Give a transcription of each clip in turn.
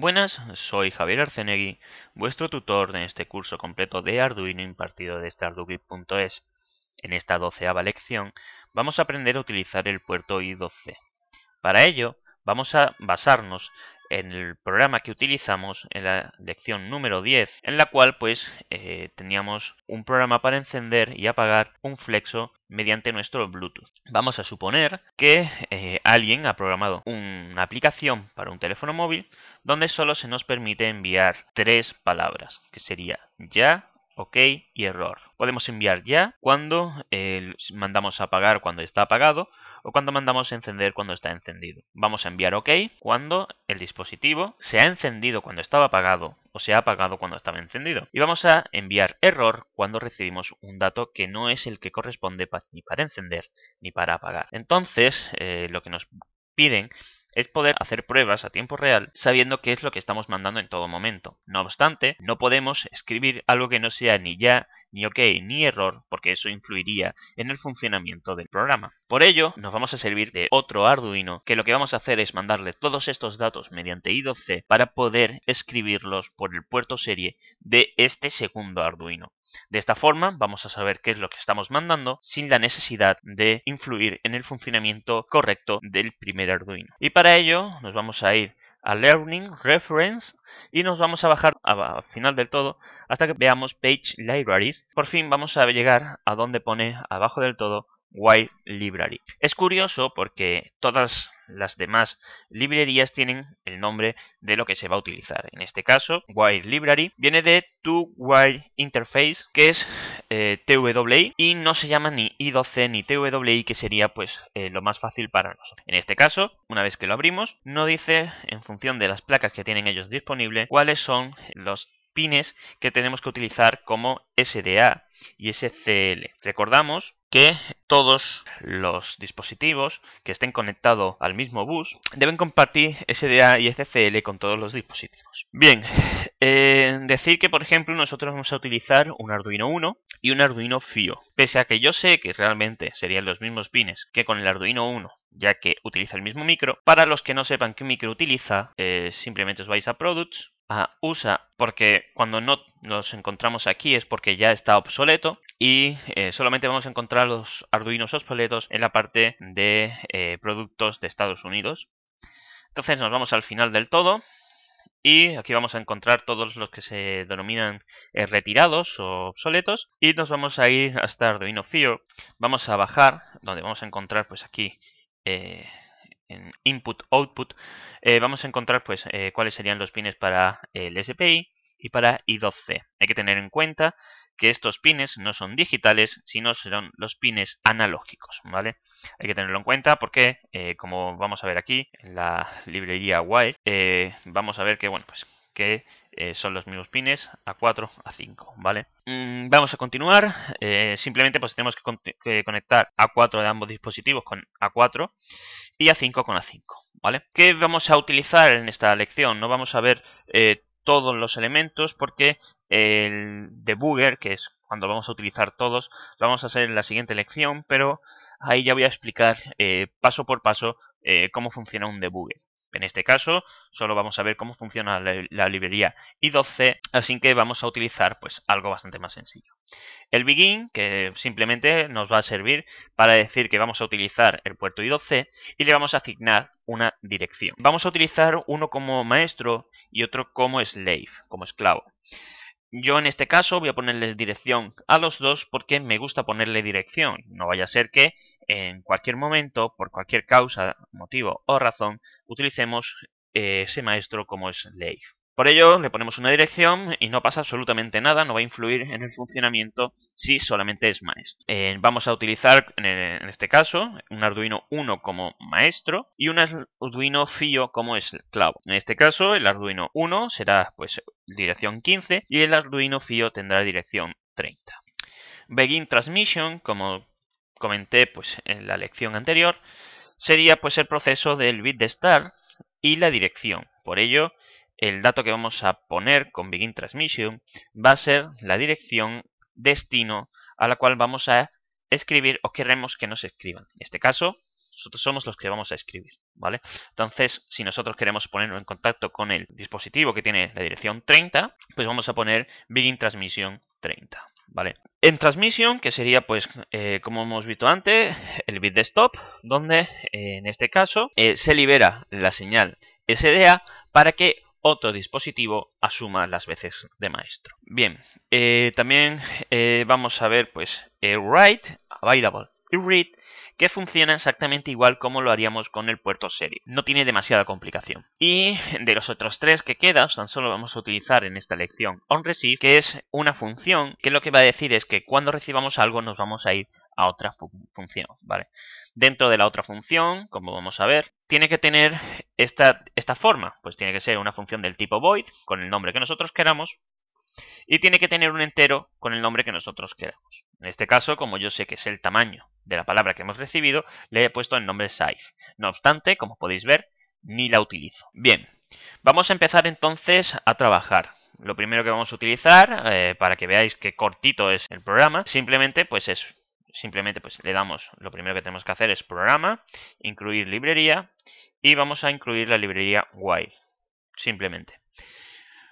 Buenas, soy Javier Arcenegui, vuestro tutor en este curso completo de Arduino impartido desde arduino.es. En esta doceava lección vamos a aprender a utilizar el puerto I12. Para ello, vamos a basarnos en el programa que utilizamos en la lección número 10 en la cual pues eh, teníamos un programa para encender y apagar un flexo mediante nuestro Bluetooth. Vamos a suponer que eh, alguien ha programado una aplicación para un teléfono móvil donde solo se nos permite enviar tres palabras, que sería ya, OK y error. Podemos enviar ya cuando eh, mandamos a apagar cuando está apagado o cuando mandamos a encender cuando está encendido. Vamos a enviar OK cuando el dispositivo se ha encendido cuando estaba apagado o se ha apagado cuando estaba encendido. Y vamos a enviar error cuando recibimos un dato que no es el que corresponde ni para encender ni para apagar. Entonces, eh, lo que nos piden es poder hacer pruebas a tiempo real sabiendo qué es lo que estamos mandando en todo momento. No obstante, no podemos escribir algo que no sea ni ya, ni ok, ni error, porque eso influiría en el funcionamiento del programa. Por ello, nos vamos a servir de otro Arduino, que lo que vamos a hacer es mandarle todos estos datos mediante I2C para poder escribirlos por el puerto serie de este segundo Arduino. De esta forma vamos a saber qué es lo que estamos mandando sin la necesidad de influir en el funcionamiento correcto del primer Arduino. Y para ello nos vamos a ir a Learning Reference y nos vamos a bajar al final del todo hasta que veamos Page Libraries. Por fin vamos a llegar a donde pone abajo del todo White Library. Es curioso porque todas las demás librerías tienen el nombre de lo que se va a utilizar. En este caso, White Library viene de To White Interface, que es eh, TWI, y no se llama ni I2C ni TWI, que sería pues eh, lo más fácil para nosotros. En este caso, una vez que lo abrimos, no dice en función de las placas que tienen ellos disponibles cuáles son los pines que tenemos que utilizar como SDA y SCL. Recordamos que todos los dispositivos que estén conectados al mismo bus deben compartir SDA y SCL con todos los dispositivos. Bien, eh, decir que por ejemplo nosotros vamos a utilizar un Arduino 1 y un Arduino FIO. Pese a que yo sé que realmente serían los mismos pines que con el Arduino 1, ya que utiliza el mismo micro, para los que no sepan qué micro utiliza, eh, simplemente os vais a Products, a USA porque cuando no nos encontramos aquí es porque ya está obsoleto y eh, solamente vamos a encontrar los arduinos obsoletos en la parte de eh, productos de Estados Unidos. Entonces nos vamos al final del todo y aquí vamos a encontrar todos los que se denominan eh, retirados o obsoletos y nos vamos a ir hasta Arduino Fio. Vamos a bajar donde vamos a encontrar pues aquí en input-output, eh, vamos a encontrar pues eh, cuáles serían los pines para el SPI y para I2C. Hay que tener en cuenta que estos pines no son digitales, sino serán los pines analógicos, ¿vale? Hay que tenerlo en cuenta porque, eh, como vamos a ver aquí en la librería white vamos a ver que, bueno, pues que son los mismos pines A4, A5, ¿vale? Mm, vamos a continuar, simplemente pues tenemos que conectar A4 de ambos dispositivos con A4 y A5,5. ¿Vale? ¿Qué vamos a utilizar en esta lección? No vamos a ver eh, todos los elementos porque el debugger, que es cuando vamos a utilizar todos, lo vamos a hacer en la siguiente lección, pero ahí ya voy a explicar eh, paso por paso eh, cómo funciona un debugger. En este caso, solo vamos a ver cómo funciona la, librería i2c, así que vamos a utilizar pues, algo bastante más sencillo. El begin, que simplemente nos va a servir para decir que vamos a utilizar el puerto i2c y le vamos a asignar una dirección. Vamos a utilizar uno como maestro y otro como slave, como esclavo. Yo en este caso voy a ponerles dirección a los dos porque me gusta ponerle dirección. No vaya a ser que en cualquier momento, por cualquier causa, motivo o razón, utilicemos eh, ese maestro como es Leif. Por ello, le ponemos una dirección y no pasa absolutamente nada, no va a influir en el funcionamiento si solamente es maestro. Eh, vamos a utilizar, en, este caso, un Arduino 1 como maestro y un Arduino FIO como esclavo. En este caso, el Arduino 1 será pues dirección 15 y el Arduino FIO tendrá dirección 30. Begin Transmission, como comenté pues en la lección anterior, sería pues el proceso del bit de start y la dirección. Por ello, el dato que vamos a poner con begin transmission va a ser la dirección destino a la cual vamos a escribir o queremos que nos escriban. En este caso, nosotros somos los que vamos a escribir, ¿vale? Entonces, si nosotros queremos ponernos en contacto con el dispositivo que tiene la dirección 30, pues vamos a poner begin transmission 30, ¿vale? En transmission, que sería, pues, eh, como hemos visto antes, el bit de stop, donde eh, en este caso eh, se libera la señal SDA para que otro dispositivo asuma las veces de maestro. Bien, eh, también eh, vamos a ver pues el write available read que funciona exactamente igual como lo haríamos con el puerto serie. No tiene demasiada complicación. Y de los otros tres que quedan, tan solo vamos a utilizar en esta lección onReceive, que es una función que lo que va a decir es que cuando recibamos algo nos vamos a ir a otra función, ¿vale? Dentro de la otra función, como vamos a ver, tiene que tener esta, esta forma, pues tiene que ser una función del tipo void, con el nombre que nosotros queramos, y tiene que tener un entero con el nombre que nosotros queramos. En este caso, como yo sé que es el tamaño de la palabra que hemos recibido, le he puesto el nombre size. No obstante, como podéis ver, ni la utilizo. Bien, vamos a empezar entonces a trabajar. Lo primero que vamos a utilizar, eh, para que veáis qué cortito es el programa, simplemente pues es simplemente pues le damos, lo primero que tenemos que hacer es programa, incluir librería y vamos a incluir la librería while, simplemente.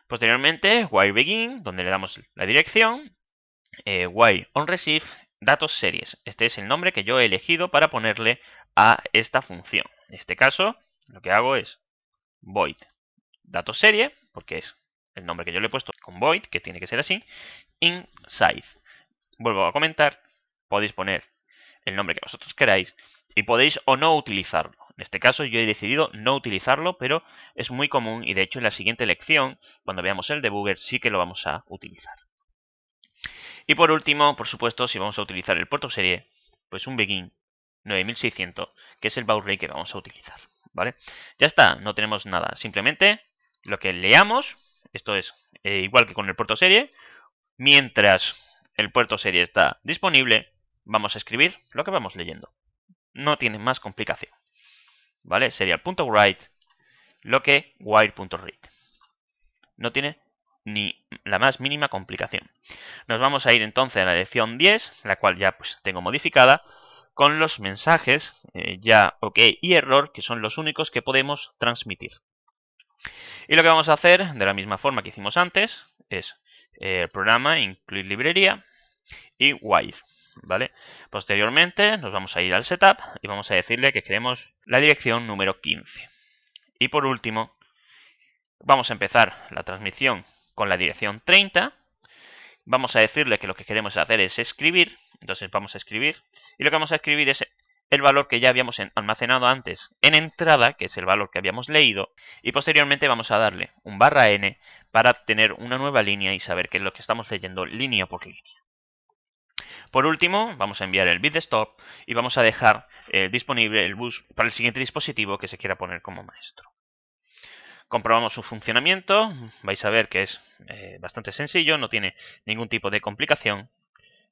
Posteriormente, while begin, donde le damos la dirección, eh, on receive, datos series. Este es el nombre que yo he elegido para ponerle a esta función. En este caso, lo que hago es void datos serie, porque es el nombre que yo le he puesto con void, que tiene que ser así, inside. Vuelvo a comentar, podéis poner el nombre que vosotros queráis y podéis o no utilizarlo. En este caso yo he decidido no utilizarlo, pero es muy común y de hecho en la siguiente lección, cuando veamos el debugger, sí que lo vamos a utilizar. Y por último, por supuesto, si vamos a utilizar el puerto serie, pues un begin 9600, que es el baud que vamos a utilizar. ¿Vale? Ya está, no tenemos nada. Simplemente lo que leamos, esto es eh, igual que con el puerto serie, mientras el puerto serie está disponible, vamos a escribir lo que vamos leyendo. No tiene más complicación. ¿vale? Sería punto .write lo que wire.read. No tiene ni la más mínima complicación. Nos vamos a ir entonces a la lección 10, la cual ya pues, tengo modificada, con los mensajes eh, ya ok y error, que son los únicos que podemos transmitir. Y lo que vamos a hacer, de la misma forma que hicimos antes, es eh, el programa, incluir librería y wire. ¿vale? Posteriormente nos vamos a ir al setup y vamos a decirle que queremos la dirección número 15. Y por último, vamos a empezar la transmisión con la dirección 30. Vamos a decirle que lo que queremos hacer es escribir, entonces vamos a escribir, y lo que vamos a escribir es el valor que ya habíamos almacenado antes en entrada, que es el valor que habíamos leído, y posteriormente vamos a darle un barra n para obtener una nueva línea y saber qué es lo que estamos leyendo línea por línea. Por último, vamos a enviar el stop y vamos a dejar eh, disponible el bus para el siguiente dispositivo que se quiera poner como maestro. Comprobamos su funcionamiento, vais a ver que es eh, bastante sencillo, no tiene ningún tipo de complicación.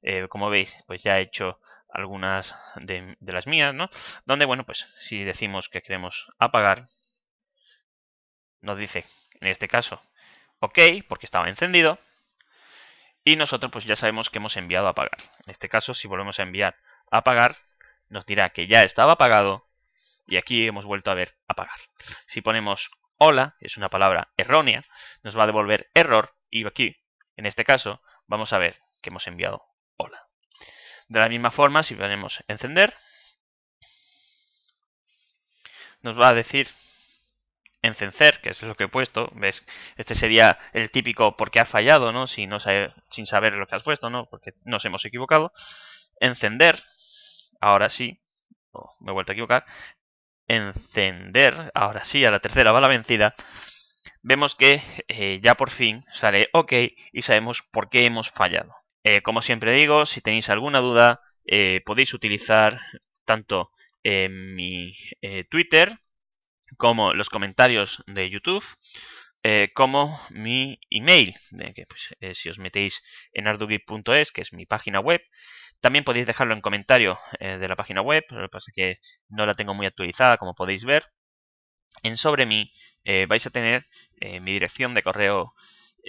Eh, como veis, pues ya he hecho algunas de, de las mías, ¿no? Donde, bueno, pues si decimos que queremos apagar, nos dice, en este caso, ok, porque estaba encendido, y nosotros pues ya sabemos que hemos enviado a pagar. En este caso, si volvemos a enviar a pagar, nos dirá que ya estaba pagado y aquí hemos vuelto a ver a pagar. Si ponemos hola, es una palabra errónea, nos va a devolver error y aquí, en este caso, vamos a ver que hemos enviado hola. De la misma forma, si ponemos encender, nos va a decir encender, que es lo que he puesto, ¿ves? Este sería el típico porque ha fallado, ¿no? Si no sin saber lo que has puesto, ¿no? Porque nos hemos equivocado. Encender, ahora sí, oh, me he vuelto a equivocar. Encender, ahora sí, a la tercera va la vencida. Vemos que eh, ya por fin sale OK y sabemos por qué hemos fallado. Eh, como siempre digo, si tenéis alguna duda, eh, podéis utilizar tanto mi Twitter como los comentarios de YouTube, eh, como mi email, que pues, eh, si os metéis en ardugip.es, que es mi página web, también podéis dejarlo en comentario eh, de la página web, lo que pasa es que no la tengo muy actualizada, como podéis ver. En sobre mí vais a tener mi dirección de correo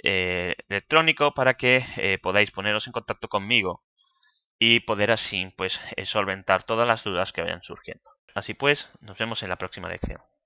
electrónico para que podáis poneros en contacto conmigo y poder así pues solventar todas las dudas que vayan surgiendo. Así pues, nos vemos en la próxima lección.